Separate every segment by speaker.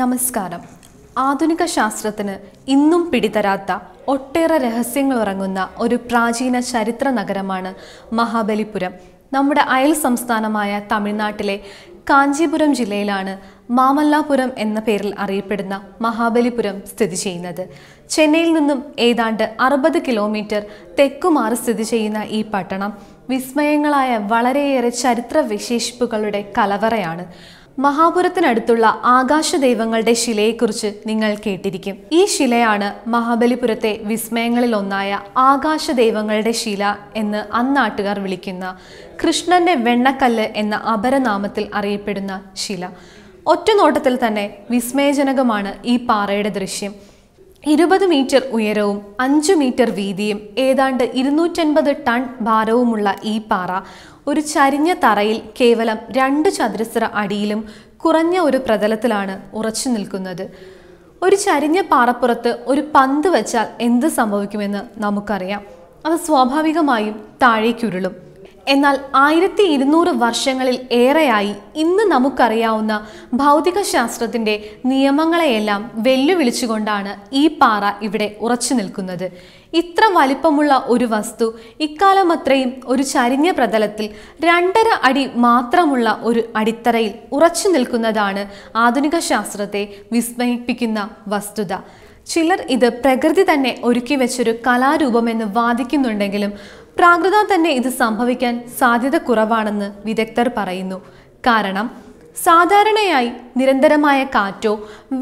Speaker 1: നമസ്കാരം ആധുനിക ശാസ്ത്രത്തിന് ഇന്നും പിടിതരാത്ത ഒട്ടേറെ രഹസ്യങ്ങൾ ഉറങ്ങുന്ന ഒരു പ്രാചീന ചരിത്ര നഗരമാണ് മഹാബലിപുരം നമ്മുടെ അയൽ സംസ്ഥാനമായ തമിഴ്നാട്ടിലെ കാഞ്ചീപുരം ജില്ലയിലാണ് മാമല്ലാപുരം എന്ന പേരിൽ അറിയപ്പെടുന്ന മഹാബലിപുരം സ്ഥിതി ചെയ്യുന്നത് ചെന്നൈയിൽ നിന്നും ഏതാണ്ട് അറുപത് കിലോമീറ്റർ തെക്കുമാറി സ്ഥിതി ചെയ്യുന്ന ഈ പട്ടണം വിസ്മയങ്ങളായ വളരെയേറെ ചരിത്ര വിശേഷിപ്പുകളുടെ കലവറയാണ് മഹാപുരത്തിനടുത്തുള്ള ദൈവങ്ങളുടെ ശിലയെക്കുറിച്ച് നിങ്ങൾ കേട്ടിരിക്കും ഈ ശിലയാണ് മഹാബലിപുരത്തെ വിസ്മയങ്ങളിൽ ഒന്നായ ദൈവങ്ങളുടെ ശില എന്ന് അന്നാട്ടുകാർ വിളിക്കുന്ന കൃഷ്ണന്റെ വെണ്ണക്കല്ല് എന്ന അപരനാമത്തിൽ അറിയപ്പെടുന്ന ശില ഒറ്റനോട്ടത്തിൽ തന്നെ വിസ്മയജനകമാണ് ഈ പാറയുടെ ദൃശ്യം ഇരുപത് മീറ്റർ ഉയരവും അഞ്ചു മീറ്റർ വീതിയും ഏതാണ്ട് ഇരുന്നൂറ്റൻപത് ടൺ ഭാരവുമുള്ള ഈ പാറ ഒരു ചരിഞ്ഞ തറയിൽ കേവലം രണ്ട് ചതുരശ്ര അടിയിലും കുറഞ്ഞ ഒരു പ്രതലത്തിലാണ് ഉറച്ചു നിൽക്കുന്നത് ഒരു ചരിഞ്ഞ പാറപ്പുറത്ത് ഒരു പന്ത് വെച്ചാൽ എന്ത് സംഭവിക്കുമെന്ന് നമുക്കറിയാം അത് സ്വാഭാവികമായും താഴേക്കുരുളും എന്നാൽ ആയിരത്തി ഇരുന്നൂറ് വർഷങ്ങളിൽ ഏറെയായി ഇന്ന് നമുക്കറിയാവുന്ന ഭൗതികശാസ്ത്രത്തിൻ്റെ നിയമങ്ങളെയെല്ലാം വെല്ലുവിളിച്ചുകൊണ്ടാണ് ഈ പാറ ഇവിടെ ഉറച്ചു നിൽക്കുന്നത് ഇത്ര വലിപ്പമുള്ള ഒരു വസ്തു ഇക്കാലം അത്രയും ഒരു ചരിഞ്ഞ പ്രതലത്തിൽ രണ്ടര അടി മാത്രമുള്ള ഒരു അടിത്തറയിൽ ഉറച്ചു നിൽക്കുന്നതാണ് ആധുനിക ശാസ്ത്രത്തെ വിസ്മയിപ്പിക്കുന്ന വസ്തുത ചിലർ ഇത് പ്രകൃതി തന്നെ ഒരുക്കി വെച്ചൊരു കലാരൂപമെന്ന് വാദിക്കുന്നുണ്ടെങ്കിലും പ്രാകൃത തന്നെ ഇത് സംഭവിക്കാൻ സാധ്യത കുറവാണെന്ന് വിദഗ്ധർ പറയുന്നു കാരണം സാധാരണയായി നിരന്തരമായ കാറ്റോ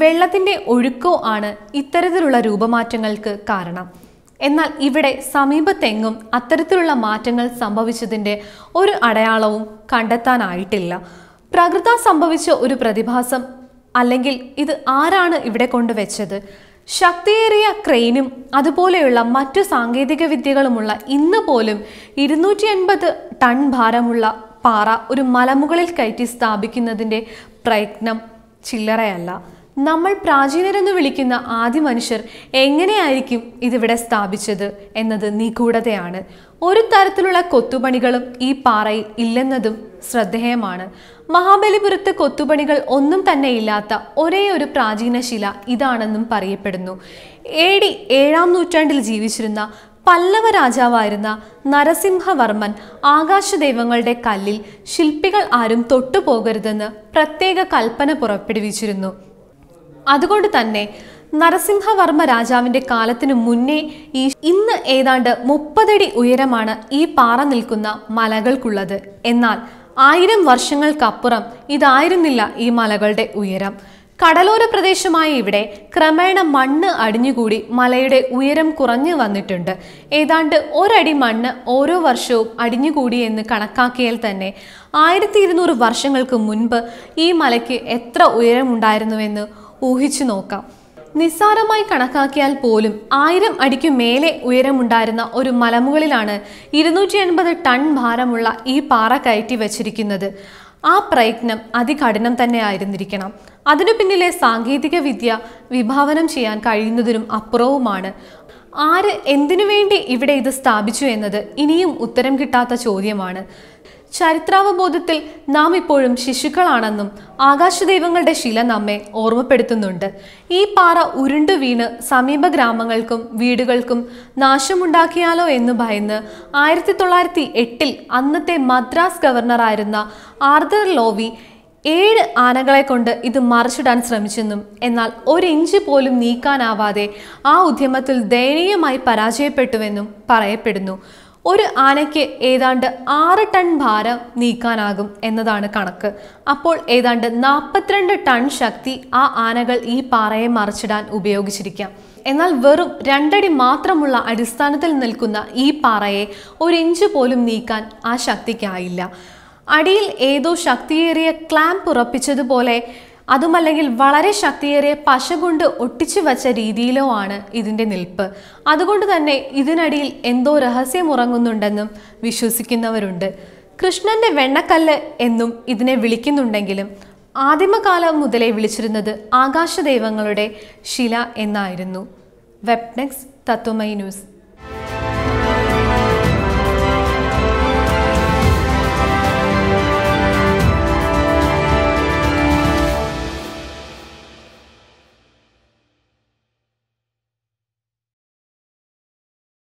Speaker 1: വെള്ളത്തിൻ്റെ ഒഴുക്കോ ആണ് ഇത്തരത്തിലുള്ള രൂപമാറ്റങ്ങൾക്ക് കാരണം എന്നാൽ ഇവിടെ സമീപത്തെങ്ങും അത്തരത്തിലുള്ള മാറ്റങ്ങൾ സംഭവിച്ചതിൻ്റെ ഒരു അടയാളവും കണ്ടെത്താനായിട്ടില്ല പ്രകൃത സംഭവിച്ച ഒരു പ്രതിഭാസം അല്ലെങ്കിൽ ഇത് ആരാണ് ഇവിടെ കൊണ്ടുവച്ചത് ശക്തിയേറിയ ക്രെയിനും അതുപോലെയുള്ള മറ്റു സാങ്കേതിക വിദ്യകളുമുള്ള ഇന്ന് പോലും ഇരുന്നൂറ്റി എൺപത് ടൺ ഭാരമുള്ള പാറ ഒരു മലമുകളിൽ കയറ്റി സ്ഥാപിക്കുന്നതിൻ്റെ പ്രയത്നം ചില്ലറയല്ല നമ്മൾ പ്രാചീനരെന്ന് വിളിക്കുന്ന ആദ്യ മനുഷ്യർ എങ്ങനെയായിരിക്കും ഇതിവിടെ സ്ഥാപിച്ചത് എന്നത് നിഗൂഢതയാണ് ഒരു തരത്തിലുള്ള കൊത്തുപണികളും ഈ പാറയിൽ ഇല്ലെന്നതും ശ്രദ്ധേയമാണ് മഹാബലിപുരത്ത് കൊത്തുപണികൾ ഒന്നും തന്നെ ഇല്ലാത്ത ഒരേ ഒരു പ്രാചീന ശില ഇതാണെന്നും പറയപ്പെടുന്നു ഏ ഡി ഏഴാം നൂറ്റാണ്ടിൽ ജീവിച്ചിരുന്ന പല്ലവ രാജാവായിരുന്ന നരസിംഹവർമ്മൻ ദൈവങ്ങളുടെ കല്ലിൽ ശില്പികൾ ആരും തൊട്ടുപോകരുതെന്ന് പ്രത്യേക കൽപ്പന പുറപ്പെടുവിച്ചിരുന്നു അതുകൊണ്ട് തന്നെ നരസിംഹവർമ്മ രാജാവിന്റെ കാലത്തിനു മുന്നേ ഈ ഇന്ന് ഏതാണ്ട് മുപ്പതടി ഉയരമാണ് ഈ പാറ നിൽക്കുന്ന മലകൾക്കുള്ളത് എന്നാൽ ആയിരം വർഷങ്ങൾക്കപ്പുറം ഇതായിരുന്നില്ല ഈ മലകളുടെ ഉയരം കടലോര പ്രദേശമായ ഇവിടെ ക്രമേണ മണ്ണ് അടിഞ്ഞുകൂടി മലയുടെ ഉയരം കുറഞ്ഞു വന്നിട്ടുണ്ട് ഏതാണ്ട് ഒരടി മണ്ണ് ഓരോ വർഷവും അടിഞ്ഞുകൂടി എന്ന് കണക്കാക്കിയാൽ തന്നെ ആയിരത്തി ഇരുന്നൂറ് വർഷങ്ങൾക്ക് മുൻപ് ഈ മലയ്ക്ക് എത്ര ഉയരമുണ്ടായിരുന്നുവെന്ന് ഊഹിച്ചു നോക്കാം നിസ്സാരമായി കണക്കാക്കിയാൽ പോലും ആയിരം അടിക്കു മേലെ ഉയരമുണ്ടായിരുന്ന ഒരു മലമുകളിലാണ് ഇരുന്നൂറ്റി എൺപത് ടൺ ഭാരമുള്ള ഈ പാറ കയറ്റി വച്ചിരിക്കുന്നത് ആ പ്രയത്നം അതികഠിനം തന്നെ ആയിരുന്നിരിക്കണം അതിനു പിന്നിലെ സാങ്കേതിക വിദ്യ വിഭാവനം ചെയ്യാൻ കഴിയുന്നതിനും അപ്പുറവുമാണ് ആര് എന്തിനു വേണ്ടി ഇവിടെ ഇത് സ്ഥാപിച്ചു എന്നത് ഇനിയും ഉത്തരം കിട്ടാത്ത ചോദ്യമാണ് ചരിത്രാവബോധത്തിൽ നാം ഇപ്പോഴും ശിശുക്കളാണെന്നും ആകാശദൈവങ്ങളുടെ ശില നമ്മെ ഓർമ്മപ്പെടുത്തുന്നുണ്ട് ഈ പാറ ഉരുണ്ടു വീണ് സമീപ ഗ്രാമങ്ങൾക്കും വീടുകൾക്കും നാശമുണ്ടാക്കിയാലോ എന്ന് ഭയന്ന് ആയിരത്തി തൊള്ളായിരത്തി എട്ടിൽ അന്നത്തെ മദ്രാസ് ഗവർണറായിരുന്ന ആർദർ ലോവി ഏഴ് ആനകളെ കൊണ്ട് ഇത് മറിച്ചിടാൻ ശ്രമിച്ചെന്നും എന്നാൽ ഒരു ഇഞ്ച് പോലും നീക്കാനാവാതെ ആ ഉദ്യമത്തിൽ ദയനീയമായി പരാജയപ്പെട്ടുവെന്നും പറയപ്പെടുന്നു ഒരു ആനയ്ക്ക് ഏതാണ്ട് ആറ് ടൺ ഭാരം നീക്കാനാകും എന്നതാണ് കണക്ക് അപ്പോൾ ഏതാണ്ട് നാൽപ്പത്തിരണ്ട് ടൺ ശക്തി ആ ആനകൾ ഈ പാറയെ മറിച്ചിടാൻ ഉപയോഗിച്ചിരിക്കാം എന്നാൽ വെറും രണ്ടടി മാത്രമുള്ള അടിസ്ഥാനത്തിൽ നിൽക്കുന്ന ഈ പാറയെ ഒരു ഇഞ്ച് പോലും നീക്കാൻ ആ ശക്തിക്കായില്ല അടിയിൽ ഏതോ ശക്തിയേറിയ ക്ലാമ്പ് ഉറപ്പിച്ചതുപോലെ അതുമല്ലെങ്കിൽ വളരെ ശക്തിയേറിയ പശ കൊണ്ട് ഒട്ടിച്ചു വച്ച രീതിയിലോ ആണ് ഇതിൻ്റെ നിൽപ്പ് അതുകൊണ്ട് തന്നെ ഇതിനടിയിൽ എന്തോ രഹസ്യം ഉറങ്ങുന്നുണ്ടെന്നും വിശ്വസിക്കുന്നവരുണ്ട് കൃഷ്ണന്റെ വെണ്ണക്കല്ല് എന്നും ഇതിനെ വിളിക്കുന്നുണ്ടെങ്കിലും ആദിമകാലം മുതലേ വിളിച്ചിരുന്നത് ആകാശദൈവങ്ങളുടെ ശില എന്നായിരുന്നു വെപ്നെക്സ് തത്വമൈ ന്യൂസ്